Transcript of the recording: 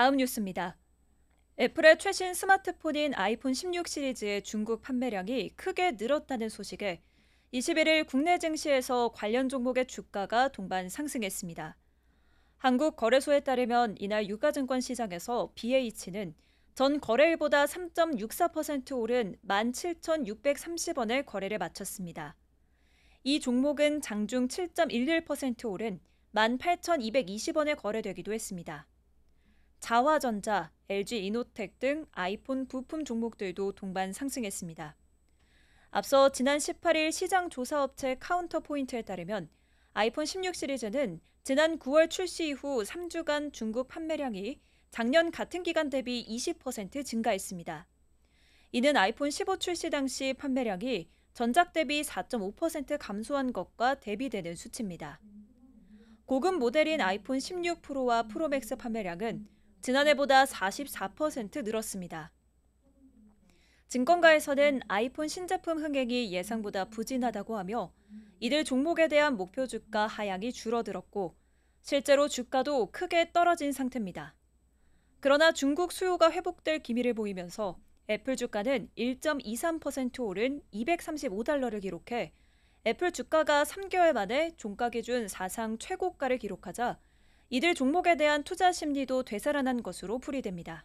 다음 뉴스입니다. 애플의 최신 스마트폰인 아이폰 16 시리즈의 중국 판매량이 크게 늘었다는 소식에 21일 국내 증시에서 관련 종목의 주가가 동반 상승했습니다. 한국 거래소에 따르면 이날 유가증권 시장에서 BH는 전 거래일보다 3.64% 오른 17,630원에 거래를 마쳤습니다. 이 종목은 장중 7.11% 오른 18,220원에 거래되기도 했습니다. 자화전자, LG 이노텍 등 아이폰 부품 종목들도 동반 상승했습니다. 앞서 지난 18일 시장 조사업체 카운터포인트에 따르면 아이폰 16 시리즈는 지난 9월 출시 이후 3주간 중국 판매량이 작년 같은 기간 대비 20% 증가했습니다. 이는 아이폰 15 출시 당시 판매량이 전작 대비 4.5% 감소한 것과 대비되는 수치입니다. 고급 모델인 아이폰 16 프로와 프로맥스 판매량은 지난해보다 44% 늘었습니다. 증권가에서는 아이폰 신제품 흥행이 예상보다 부진하다고 하며 이들 종목에 대한 목표 주가 하향이 줄어들었고 실제로 주가도 크게 떨어진 상태입니다. 그러나 중국 수요가 회복될 기미를 보이면서 애플 주가는 1.23% 오른 235달러를 기록해 애플 주가가 3개월 만에 종가 기준 사상 최고가를 기록하자 이들 종목에 대한 투자 심리도 되살아난 것으로 풀이됩니다.